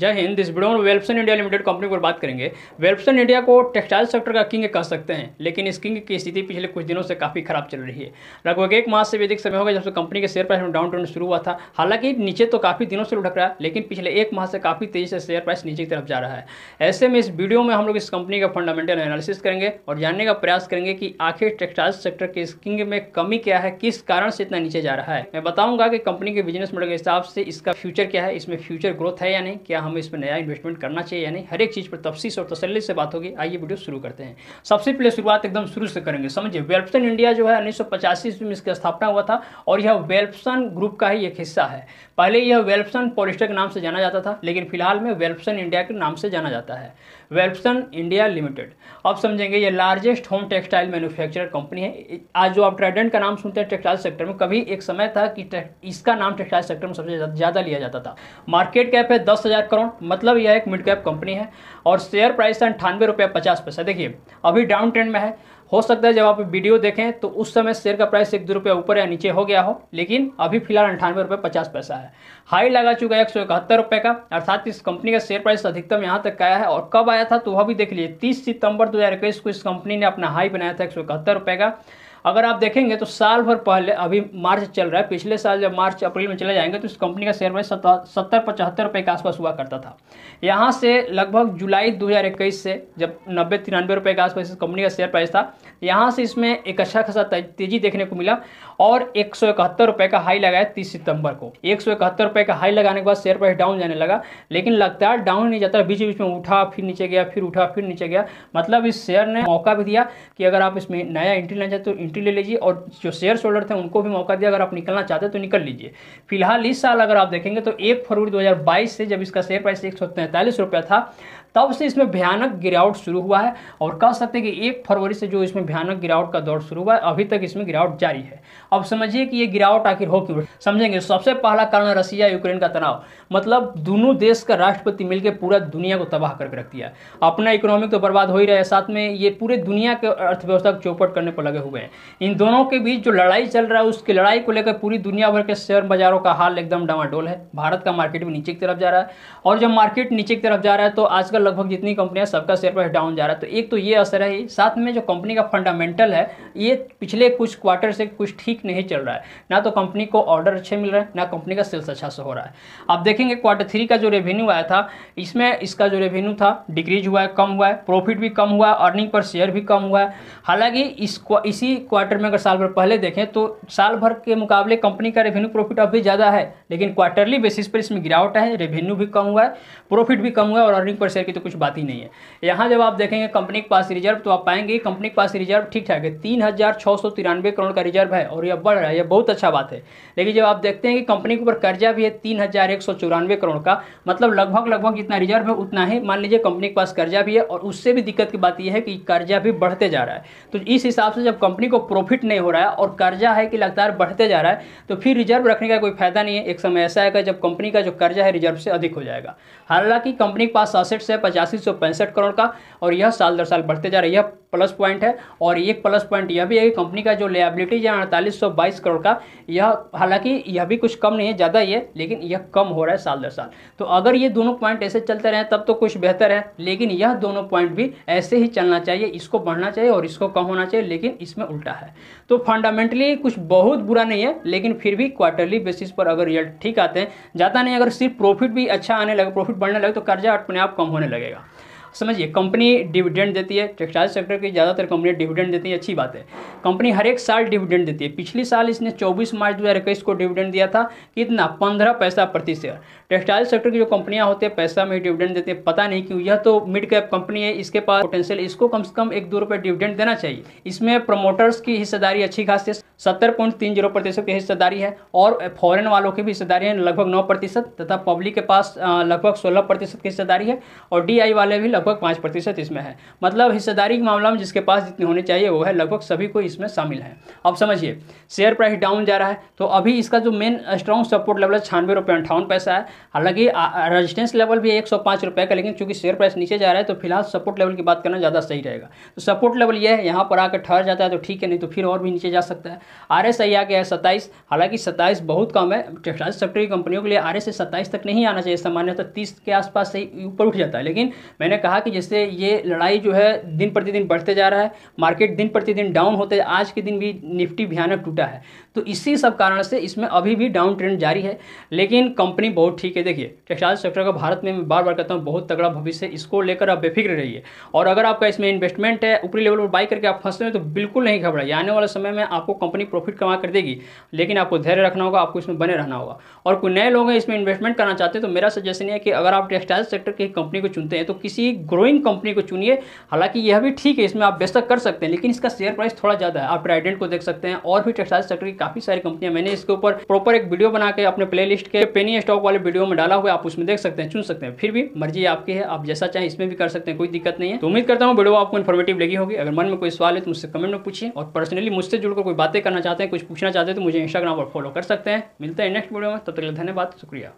जय हिंद इस वीडियो में वेल्पसन इंडिया लिमिटेड कंपनी पर बात करेंगे वेल्पसन इंडिया को टेक्सटाइल सेक्टर का किंग कह सकते हैं लेकिन इस किंग की स्थिति पिछले कुछ दिनों से काफ़ी खराब चल रही है लगभग एक माह से भी अधिक समय होगा जब से कंपनी के शेयर प्राइस में डाउन ट्रेंड शुरू हुआ था हालांकि नीचे तो काफ़ी दिनों से लुढ़क रहा है लेकिन पिछले एक माह से काफ़ी तेजी से शेयर प्राइस नीचे की तरफ जा रहा है ऐसे में इस वीडियो में हम लोग इस कंपनी का फंडामेंटल एनालिसिस करेंगे और जानने का प्रयास करेंगे कि आखिर टेक्सटाइल सेक्टर के इस किंग में कमी क्या है किस कारण से इतना नीचे जा रहा है मैं बताऊंगा कि कंपनी के बिजनेस मॉडल के हिसाब से इसका फ्यूचर क्या है इसमें फ्यूचर ग्रोथ है या नहीं क्या हमें इसमें नया इन्वेस्टमेंट करना चाहिए या नहीं हर एक चीज़ पर तफसीस और तसली से बात होगी आइए वीडियो शुरू करते हैं सबसे पहले शुरुआत एकदम शुरू से करेंगे समझिए वेल्पसन इंडिया जो है उन्नीस ईस्वी में इसकी स्थापना हुआ था और यह वेल्पसन ग्रुप का ही एक हिस्सा है पहले यह वेल्पसन पॉलिस्टर के नाम से जाना जाता था लेकिन फिलहाल में वेल्पसन इंडिया के नाम से जाना जाता है वेल्पसन इंडिया लिमिटेड अब समझेंगे ये largest home textile manufacturer company है आज जो आप ट्रेडेंट का नाम सुनते हैं टेक्सटाइल सेक्टर में कभी एक समय था कि इसका नाम टेक्सटाइल सेक्टर में सबसे ज़्यादा लिया जाता था मार्केट कैप है दस हज़ार करोड़ मतलब यह एक मिड कैप कंपनी है और शेयर प्राइस है अंठानवे रुपये पचास पैसा देखिए अभी डाउन ट्रेंड में है हो सकता है जब आप वीडियो देखें तो उस समय शेयर का प्राइस एक दो रुपये ऊपर या नीचे हो गया हो लेकिन अभी फिलहाल अंठानवे रुपये पचास पैसा है हाई लगा चुका है एक सौ इकहत्तर रुपये का अर्थात इस कंपनी का शेयर प्राइस अधिकतम यहाँ तक आया है और कब आया था तो वह भी देख लीजिए तीस सितंबर दो हज़ार इक्कीस को इस कंपनी ने अपना हाई बनाया था एक सौ इकहत्तर रुपये का अगर आप देखेंगे तो साल भर पहले अभी मार्च चल रहा है पिछले साल जब मार्च अप्रैल में चले जाएंगे तो इस कंपनी का शेयर प्राइस सत्तर पचहत्तर रुपये के आसपास हुआ करता था यहाँ से लगभग जुलाई 2021 से जब नब्बे तिरानबे रुपये के आसपास इस कंपनी का शेयर प्राइस था यहाँ से इसमें एक अच्छा खासा तेजी देखने को मिला और एक सौ का हाई लगाया तीस सितंबर को एक सौ का हाई लगाने के बाद शेयर प्राइस डाउन जाने लगा लेकिन लगातार डाउन नहीं जाता बीच बीच में उठा फिर नीचे गया फिर उठा फिर नीचे गया मतलब इस शेयर ने मौका भी दिया कि अगर आप इसमें नया एंट्री लेना चाहते तो एंट्री ले लीजिए और जो शेयर होल्डर थे उनको भी मौका दिया अगर आप निकलना चाहते हैं तो निकल लीजिए फिलहाल इस साल अगर आप देखेंगे तो एक फरवरी 2022 से जब इसका शेयर प्राइस एक सौ था तब से इसमें भयानक गिरावट शुरू हुआ है और कह सकते हैं कि एक फरवरी से जो इसमें भयानक गिरावट का दौर शुरू हुआ है अभी तक इसमें गिरावट जारी है अब समझिए कि ये गिरावट आखिर हो क्यों समझेंगे सबसे पहला कारण रसिया यूक्रेन का तनाव मतलब दोनों देश का राष्ट्रपति मिलकर पूरा दुनिया को तबाह करके रख दिया अपना इकोनॉमिक तो बर्बाद हो ही रहा है साथ में ये पूरे दुनिया के अर्थव्यवस्था को चौपट करने पर लगे हुए हैं इन दोनों के बीच जो लड़ाई चल रहा है उसकी लड़ाई को लेकर पूरी दुनिया भर के शेयर बाजारों का हाल एकदम डवाडोल है भारत का मार्केट भी नीचे की तरफ जा रहा है और जब मार्केट नीचे की तरफ जा रहा है तो आजकल लगभग लगभग जितनी कंपनियां सबका शेयर प्राइस डाउन जा रहा है तो एक तो ये असर है साथ में जो कंपनी का फंडामेंटल है ये पिछले कुछ क्वार्टर से कुछ ठीक नहीं चल रहा है ना तो कंपनी को ऑर्डर अच्छे मिल रहे हैं ना कंपनी का सेल्स अच्छा से हो रहा है आप देखेंगे क्वार्टर थ्री का जो रेवेन्यू आया था इसमें इसका जो रेवेन्यू था डिक्रीज हुआ है कम हुआ है प्रॉफिट भी कम हुआ है अर्निंग पर शेयर भी कम हुआ है हालांकि इस इसी क्वार्टर में अगर साल भर पहले देखें तो साल भर के मुकाबले कंपनी का रेवेन्यू प्रॉफिट अब भी ज़्यादा है लेकिन क्वार्टरली बेसिस पर इसमें गिरावट है रेवेन्यू भी कम हुआ है प्रॉफिट भी कम हुआ है और अर्निंग पर शेयर की तो कुछ बात ही नहीं है यहाँ जब आप देखेंगे कंपनी के पास रिजर्व तो आप पाएंगे कंपनी के पास रिजर्व ठीक ठाक है तीन हज़ार छः सौ तिरानवे करोड़ का रिजर्व है और यह बढ़ रहा है यह बहुत अच्छा बात है लेकिन जब आप देखते हैं कि कंपनी के ऊपर कर्जा भी है तीन हज़ार एक सौ चौरानवे करोड़ का मतलब लगभग लगभग जितना रिजर्व है उतना ही मान लीजिए कंपनी के पास कर्जा भी है और उससे भी दिक्कत की बात यह है कि कर्जा भी बढ़ते जा रहा है तो इस हिसाब से जब कंपनी को प्रॉफिट नहीं हो रहा है और कर्जा है कि लगातार बढ़ते जा रहा है तो फिर रिजर्व रखने का कोई फायदा नहीं है एक समय ऐसा आएगा जब कंपनी का जो कर्जा है रिजर्व से अधिक हो जाएगा हालांकि कंपनी के पास असेट्स है पचासी सौ पैंसठ करोड़ का और यह साल दर साल बढ़ते जा रहा है प्लस पॉइंट है और एक प्लस पॉइंट यह भी है कि कंपनी का जो लेबिलिटीज है अड़तालीस करोड़ का यह हालांकि यह भी कुछ कम नहीं है ज़्यादा ही है लेकिन यह कम हो रहा है साल दर साल तो अगर ये दोनों पॉइंट ऐसे चलते रहें तब तो कुछ बेहतर है लेकिन यह दोनों पॉइंट भी ऐसे ही चलना चाहिए इसको बढ़ना चाहिए और इसको कम होना चाहिए लेकिन इसमें उल्टा है तो फंडामेंटली कुछ बहुत बुरा नहीं है लेकिन फिर भी क्वार्टरली बेसिस पर अगर रिजल्ट ठीक आते हैं ज़्यादा नहीं अगर सिर्फ प्रॉफिट भी अच्छा आने लगे प्रॉफिट बढ़ने लगे तो कर्जा अपने आप कम होने लगेगा समझिए कंपनी डिविडेंड देती है टेक्सटाइल सेक्टर की ज़्यादातर कंपनी डिविडेंड देती है अच्छी बात है कंपनी हर एक साल डिविडेंड देती है पिछले साल इसने चौबीस मार्च दो को डिविडेंड दिया था कितना पंद्रह पैसा प्रति शेयर टेक्सटाइल सेक्टर की जो कंपनियाँ होती है पैसा में डिविडेंड देती है पता नहीं क्यों यह तो मिड कैप कंपनी है इसके पास पोटेंशियल इसको कम से कम एक दो रुपये डिविडेंड देना चाहिए इसमें प्रमोटर्स की हिस्सेदारी अच्छी खास है सत्तर पॉइंट तीन जीरो प्रतिशत की हिस्सेदारी है और फॉरेन वालों की भी हिस्सेदारी है लगभग नौ प्रतिशत तथा पब्लिक के पास लगभग सोलह प्रतिशत की हिस्सेदारी है और डीआई वाले भी लगभग पाँच प्रतिशत इसमें है मतलब हिस्सेदारी के मामला में जिसके पास जितने होने चाहिए वो है लगभग सभी को इसमें शामिल है अब समझिए शेयर प्राइस डाउन जा रहा है तो अभी इसका जो मेन स्ट्रॉन्ग सपोर्ट लेवल है छानवे रुपये अंठावन पैसा है हालांकि रजिस्टेंस लेवल भी एक सौ पाँच रुपये का लेकिन चूंकि शेयर प्राइस नीचे जा रहा है तो फिलहाल सपोर्ट लेवल की बात करना ज़्यादा सही रहेगा तो सपोर्ट लेवल यह है यहाँ पर आकर ठहर जाता है तो ठीक है नहीं तो फिर और भी नीचे जा सकता है आर एस आई आ गया है सत्ताईस हालांकि सत्ताईस बहुत कम है टेक्सटाइल सेक्टर की कंपनियों के लिए आर एस सत्ताईस तक नहीं आना चाहिए सामान्यतः तीस के आसपास से ऊपर उठ जाता है लेकिन मैंने कहा कहा कि जैसे ये लड़ाई जो है दिन प्रतिदिन बढ़ते जा रहा है मार्केट दिन प्रतिदिन डाउन होते आज के दिन भी निफ्टी भयानक टूटा है तो इसी सब कारण से इसमें अभी भी डाउन ट्रेंड जारी है लेकिन कंपनी बहुत ठीक है देखिए टेक्सटाइल सेक्टर का भारत में मैं बार बार कहता हूँ बहुत तगड़ा भविष्य है इसको लेकर आप बेफिक्र रहिए और अगर आपका इसमें इन्वेस्टमेंट है ऊपरी लेवल पर बाई करके आप फंसते हैं तो बिल्कुल नहीं घबराइए आने वाले समय में आपको कंपनी प्रॉफिट कमा कर देगी लेकिन आपको धैर्य रखना होगा आपको इसमें बने रहना होगा और कोई नए लोग हैं इसमें इन्वेस्टमेंट करना चाहते हैं तो मेरा सजेशन है कि अगर आप टेक्सटाइल सेक्टर की कंपनी को चुनते हैं तो किसी ग्रोइंग कंपनी को चुनिए हालांकि यह भी ठीक है इसमें आप बेशक कर सकते हैं लेकिन इसका शेयर प्राइस थोड़ा ज़्यादा है आप ट्राइडेंट को देख सकते हैं और भी टेक्सटाइल सेक्टर की काफ़ी सारी कंपनियां मैंने इसके ऊपर प्रॉपर एक वीडियो बना के अपने प्ले के पेनी स्टॉक वाले वीडियो में डाला हुआ आप उसमें देख सकते हैं चुन सकते हैं फिर भी मर्जी आपकी है आप जैसा चाहें इसमें भी कर सकते हैं कोई दिक्कत नहीं है तो उम्मीद करता हूँ वीडियो आपको इन्फॉर्मेटिव लगी होगी अगर मन में कोई सवाल है तो मुझसे कमेंट में पूछिए और पर्सनली मुझसे जुड़कर कोई बातें करना चाहते हैं कुछ पूछना चाहते हैं तो मुझे इंस्टाग्राम पर फॉलो कर सकते हैं मिलते हैं नेक्स्ट वीडियो में तब तक धन्यवाद शुक्रिया